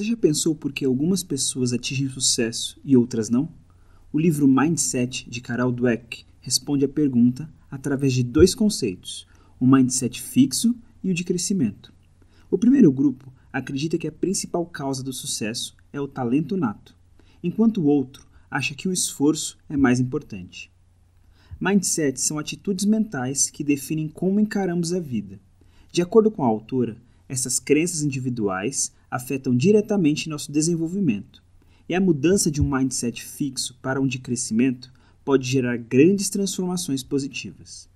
Você já pensou por que algumas pessoas atingem sucesso e outras não? O livro Mindset de Carol Dweck responde à pergunta através de dois conceitos: o mindset fixo e o de crescimento. O primeiro grupo acredita que a principal causa do sucesso é o talento nato, enquanto o outro acha que o esforço é mais importante. Mindsets são atitudes mentais que definem como encaramos a vida. De acordo com a autora, essas crenças individuais afetam diretamente nosso desenvolvimento. E a mudança de um mindset fixo para um de crescimento pode gerar grandes transformações positivas.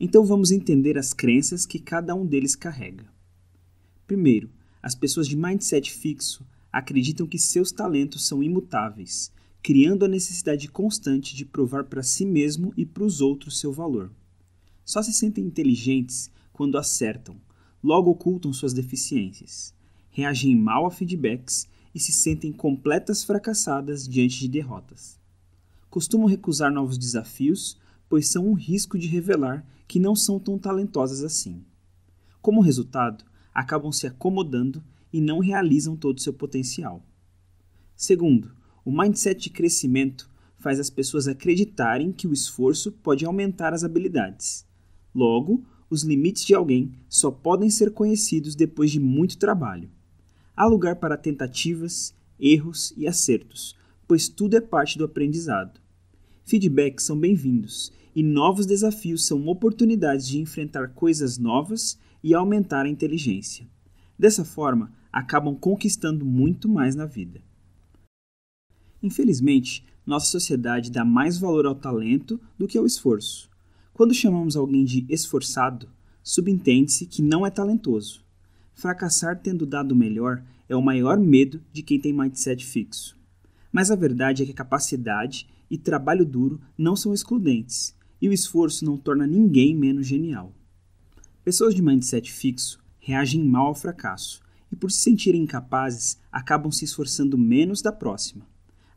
Então vamos entender as crenças que cada um deles carrega. Primeiro, as pessoas de mindset fixo acreditam que seus talentos são imutáveis, criando a necessidade constante de provar para si mesmo e para os outros seu valor. Só se sentem inteligentes quando acertam, logo ocultam suas deficiências, reagem mal a feedbacks e se sentem completas fracassadas diante de derrotas. Costumam recusar novos desafios, pois são um risco de revelar que não são tão talentosas assim. Como resultado, acabam se acomodando e não realizam todo o seu potencial. Segundo, o mindset de crescimento faz as pessoas acreditarem que o esforço pode aumentar as habilidades. Logo, os limites de alguém só podem ser conhecidos depois de muito trabalho. Há lugar para tentativas, erros e acertos, pois tudo é parte do aprendizado. Feedbacks são bem-vindos e novos desafios são oportunidades de enfrentar coisas novas e aumentar a inteligência. Dessa forma, acabam conquistando muito mais na vida. Infelizmente, nossa sociedade dá mais valor ao talento do que ao esforço. Quando chamamos alguém de esforçado, subentende-se que não é talentoso. Fracassar tendo dado o melhor é o maior medo de quem tem mindset fixo. Mas a verdade é que a capacidade e trabalho duro não são excludentes, e o esforço não torna ninguém menos genial. Pessoas de mindset fixo reagem mal ao fracasso e, por se sentirem incapazes, acabam se esforçando menos da próxima,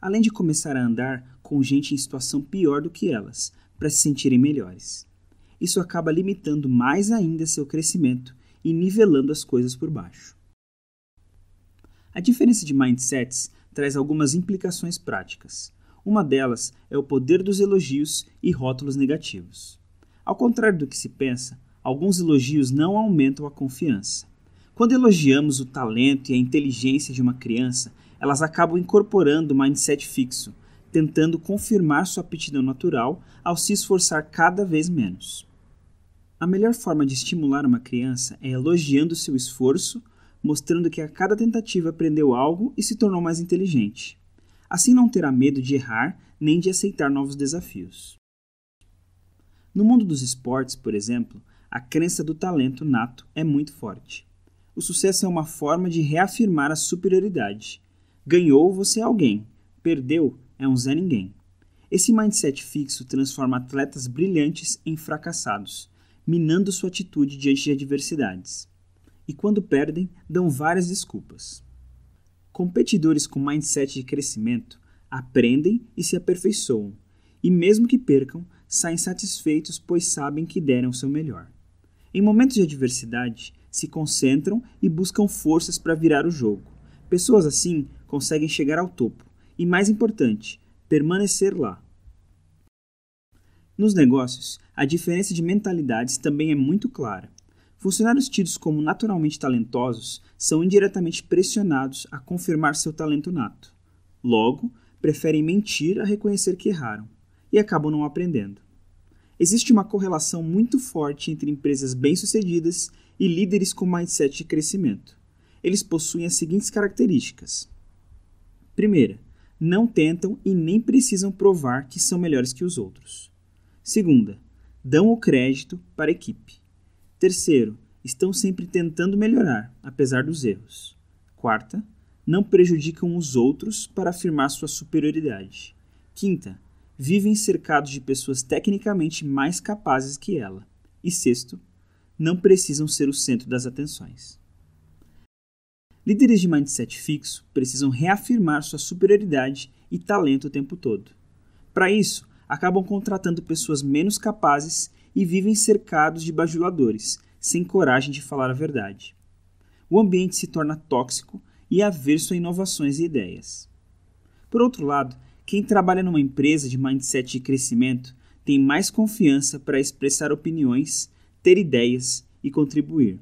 além de começar a andar com gente em situação pior do que elas, para se sentirem melhores. Isso acaba limitando mais ainda seu crescimento e nivelando as coisas por baixo. A diferença de mindsets traz algumas implicações práticas. Uma delas é o poder dos elogios e rótulos negativos. Ao contrário do que se pensa, alguns elogios não aumentam a confiança. Quando elogiamos o talento e a inteligência de uma criança, elas acabam incorporando o mindset fixo, tentando confirmar sua aptidão natural ao se esforçar cada vez menos. A melhor forma de estimular uma criança é elogiando seu esforço, mostrando que a cada tentativa aprendeu algo e se tornou mais inteligente. Assim não terá medo de errar nem de aceitar novos desafios. No mundo dos esportes, por exemplo, a crença do talento nato é muito forte. O sucesso é uma forma de reafirmar a superioridade. Ganhou, você é alguém. Perdeu, é um Zé Ninguém. Esse mindset fixo transforma atletas brilhantes em fracassados, minando sua atitude diante de adversidades. E quando perdem, dão várias desculpas. Competidores com mindset de crescimento aprendem e se aperfeiçoam, e mesmo que percam, saem satisfeitos pois sabem que deram o seu melhor. Em momentos de adversidade, se concentram e buscam forças para virar o jogo. Pessoas assim conseguem chegar ao topo, e, mais importante, permanecer lá. Nos negócios, a diferença de mentalidades também é muito clara. Funcionários tidos como naturalmente talentosos são indiretamente pressionados a confirmar seu talento nato. Logo, preferem mentir a reconhecer que erraram e acabam não aprendendo. Existe uma correlação muito forte entre empresas bem-sucedidas e líderes com mindset de crescimento. Eles possuem as seguintes características: primeira, não tentam e nem precisam provar que são melhores que os outros. Segunda, dão o crédito para a equipe. Terceiro, estão sempre tentando melhorar, apesar dos erros. Quarta, não prejudicam os outros para afirmar sua superioridade. Quinta, vivem cercados de pessoas tecnicamente mais capazes que ela. E sexto, não precisam ser o centro das atenções. Líderes de mindset fixo precisam reafirmar sua superioridade e talento o tempo todo. Para isso, acabam contratando pessoas menos capazes e vivem cercados de bajuladores, sem coragem de falar a verdade. O ambiente se torna tóxico e averso a inovações e ideias. Por outro lado, quem trabalha numa empresa de mindset de crescimento tem mais confiança para expressar opiniões, ter ideias e contribuir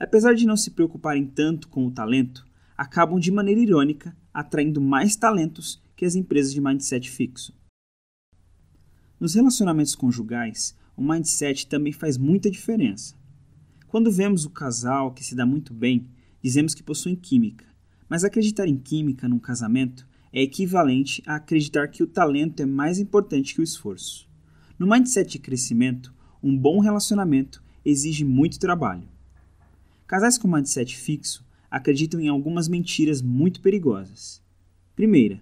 apesar de não se preocuparem tanto com o talento, acabam de maneira irônica atraindo mais talentos que as empresas de mindset fixo. Nos relacionamentos conjugais, o mindset também faz muita diferença. Quando vemos o casal que se dá muito bem, dizemos que possuem química, mas acreditar em química num casamento é equivalente a acreditar que o talento é mais importante que o esforço. No mindset de crescimento, um bom relacionamento exige muito trabalho. Casais com mindset fixo acreditam em algumas mentiras muito perigosas. Primeira,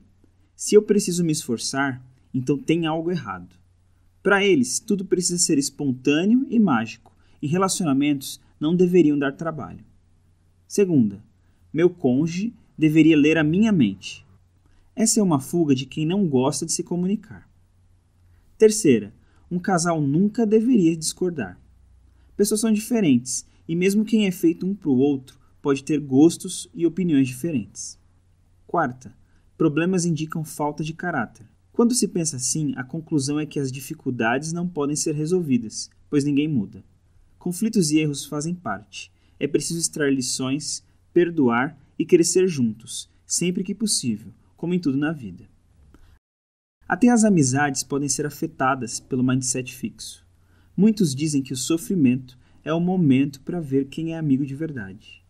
se eu preciso me esforçar, então tem algo errado. Para eles, tudo precisa ser espontâneo e mágico, e relacionamentos não deveriam dar trabalho. Segunda, meu cônjuge deveria ler a minha mente. Essa é uma fuga de quem não gosta de se comunicar. Terceira, um casal nunca deveria discordar. Pessoas são diferentes e mesmo quem é feito um para o outro pode ter gostos e opiniões diferentes. Quarta, problemas indicam falta de caráter. Quando se pensa assim, a conclusão é que as dificuldades não podem ser resolvidas, pois ninguém muda. Conflitos e erros fazem parte. É preciso extrair lições, perdoar e crescer juntos, sempre que possível, como em tudo na vida. Até as amizades podem ser afetadas pelo mindset fixo. Muitos dizem que o sofrimento é o momento para ver quem é amigo de verdade.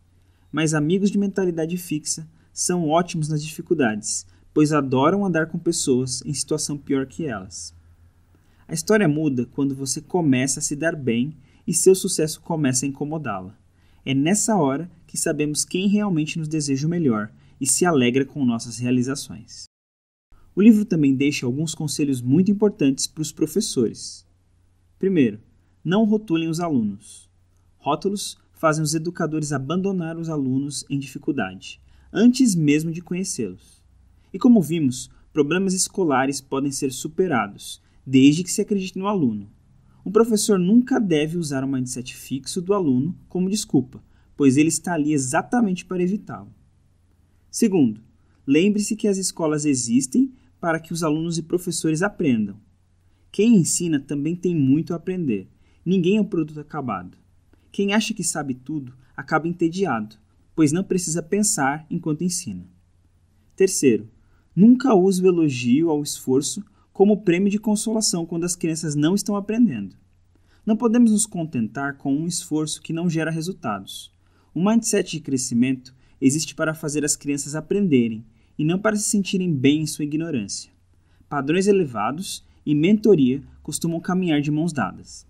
Mas amigos de mentalidade fixa são ótimos nas dificuldades, pois adoram andar com pessoas em situação pior que elas. A história muda quando você começa a se dar bem e seu sucesso começa a incomodá-la. É nessa hora que sabemos quem realmente nos deseja o melhor e se alegra com nossas realizações. O livro também deixa alguns conselhos muito importantes para os professores. Primeiro, não rotulem os alunos. Rótulos fazem os educadores abandonar os alunos em dificuldade, antes mesmo de conhecê-los. E como vimos, problemas escolares podem ser superados, desde que se acredite no aluno. Um professor nunca deve usar o um mindset fixo do aluno como desculpa, pois ele está ali exatamente para evitá-lo. Segundo, lembre-se que as escolas existem para que os alunos e professores aprendam. Quem ensina também tem muito a aprender. Ninguém é um produto acabado. Quem acha que sabe tudo acaba entediado, pois não precisa pensar enquanto ensina. Terceiro, nunca use o elogio ao esforço como prêmio de consolação quando as crianças não estão aprendendo. Não podemos nos contentar com um esforço que não gera resultados. O mindset de crescimento existe para fazer as crianças aprenderem e não para se sentirem bem em sua ignorância. Padrões elevados e mentoria costumam caminhar de mãos dadas.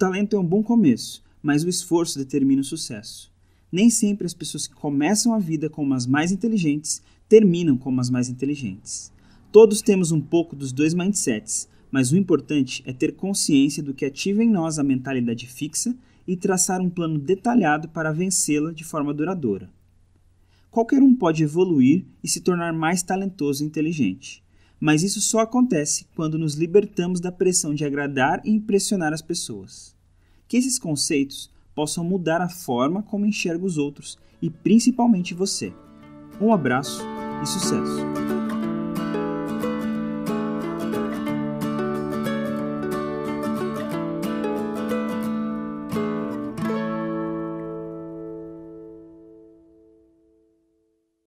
Talento é um bom começo, mas o esforço determina o sucesso. Nem sempre as pessoas que começam a vida como as mais inteligentes terminam como as mais inteligentes. Todos temos um pouco dos dois mindsets, mas o importante é ter consciência do que ativa em nós a mentalidade fixa e traçar um plano detalhado para vencê-la de forma duradoura. Qualquer um pode evoluir e se tornar mais talentoso e inteligente mas isso só acontece quando nos libertamos da pressão de agradar e impressionar as pessoas. Que esses conceitos possam mudar a forma como enxerga os outros e principalmente você. Um abraço e sucesso!